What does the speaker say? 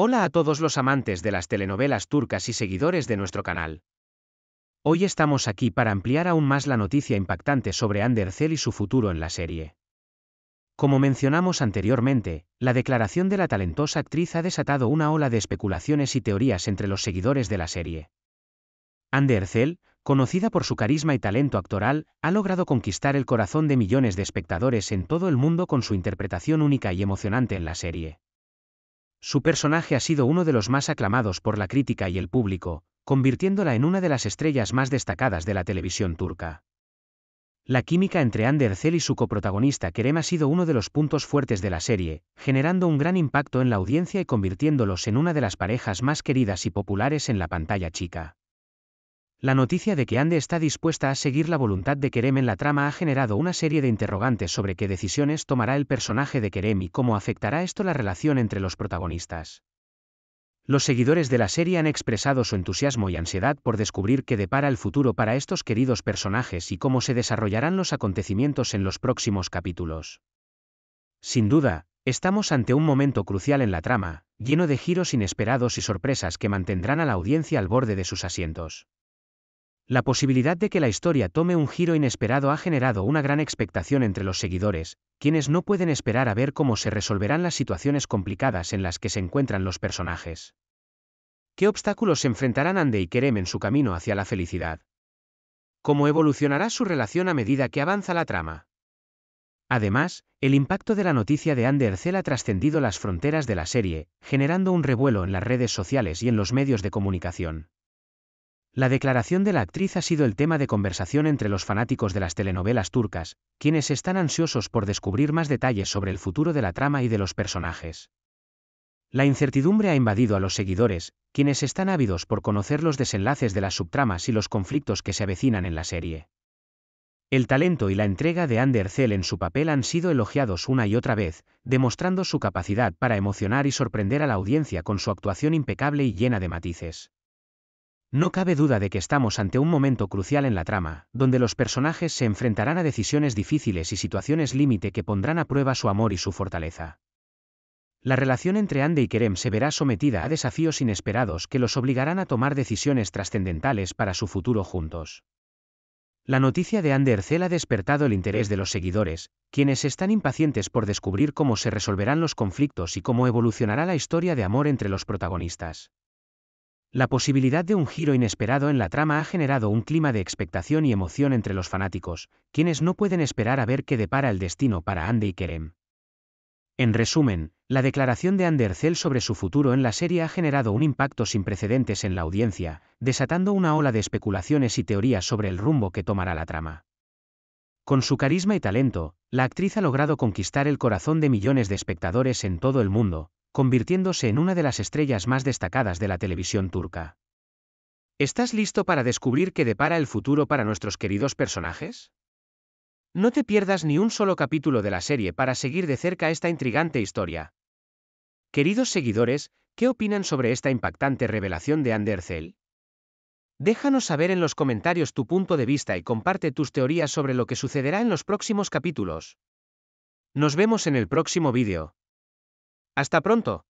Hola a todos los amantes de las telenovelas turcas y seguidores de nuestro canal. Hoy estamos aquí para ampliar aún más la noticia impactante sobre Zell y su futuro en la serie. Como mencionamos anteriormente, la declaración de la talentosa actriz ha desatado una ola de especulaciones y teorías entre los seguidores de la serie. Andercel, conocida por su carisma y talento actoral, ha logrado conquistar el corazón de millones de espectadores en todo el mundo con su interpretación única y emocionante en la serie. Su personaje ha sido uno de los más aclamados por la crítica y el público, convirtiéndola en una de las estrellas más destacadas de la televisión turca. La química entre Ander y su coprotagonista Kerem ha sido uno de los puntos fuertes de la serie, generando un gran impacto en la audiencia y convirtiéndolos en una de las parejas más queridas y populares en la pantalla chica. La noticia de que Ande está dispuesta a seguir la voluntad de Kerem en la trama ha generado una serie de interrogantes sobre qué decisiones tomará el personaje de Kerem y cómo afectará esto la relación entre los protagonistas. Los seguidores de la serie han expresado su entusiasmo y ansiedad por descubrir qué depara el futuro para estos queridos personajes y cómo se desarrollarán los acontecimientos en los próximos capítulos. Sin duda, estamos ante un momento crucial en la trama, lleno de giros inesperados y sorpresas que mantendrán a la audiencia al borde de sus asientos. La posibilidad de que la historia tome un giro inesperado ha generado una gran expectación entre los seguidores, quienes no pueden esperar a ver cómo se resolverán las situaciones complicadas en las que se encuentran los personajes. ¿Qué obstáculos se enfrentarán Andy y Kerem en su camino hacia la felicidad? ¿Cómo evolucionará su relación a medida que avanza la trama? Además, el impacto de la noticia de Ander Cell ha trascendido las fronteras de la serie, generando un revuelo en las redes sociales y en los medios de comunicación. La declaración de la actriz ha sido el tema de conversación entre los fanáticos de las telenovelas turcas, quienes están ansiosos por descubrir más detalles sobre el futuro de la trama y de los personajes. La incertidumbre ha invadido a los seguidores, quienes están ávidos por conocer los desenlaces de las subtramas y los conflictos que se avecinan en la serie. El talento y la entrega de Ander Zell en su papel han sido elogiados una y otra vez, demostrando su capacidad para emocionar y sorprender a la audiencia con su actuación impecable y llena de matices. No cabe duda de que estamos ante un momento crucial en la trama, donde los personajes se enfrentarán a decisiones difíciles y situaciones límite que pondrán a prueba su amor y su fortaleza. La relación entre Ande y Kerem se verá sometida a desafíos inesperados que los obligarán a tomar decisiones trascendentales para su futuro juntos. La noticia de Ander Ercel ha despertado el interés de los seguidores, quienes están impacientes por descubrir cómo se resolverán los conflictos y cómo evolucionará la historia de amor entre los protagonistas. La posibilidad de un giro inesperado en la trama ha generado un clima de expectación y emoción entre los fanáticos, quienes no pueden esperar a ver qué depara el destino para Andy y Kerem. En resumen, la declaración de Andercel sobre su futuro en la serie ha generado un impacto sin precedentes en la audiencia, desatando una ola de especulaciones y teorías sobre el rumbo que tomará la trama. Con su carisma y talento, la actriz ha logrado conquistar el corazón de millones de espectadores en todo el mundo, convirtiéndose en una de las estrellas más destacadas de la televisión turca. ¿Estás listo para descubrir qué depara el futuro para nuestros queridos personajes? No te pierdas ni un solo capítulo de la serie para seguir de cerca esta intrigante historia. Queridos seguidores, ¿qué opinan sobre esta impactante revelación de Andercel? Déjanos saber en los comentarios tu punto de vista y comparte tus teorías sobre lo que sucederá en los próximos capítulos. Nos vemos en el próximo vídeo. Hasta pronto.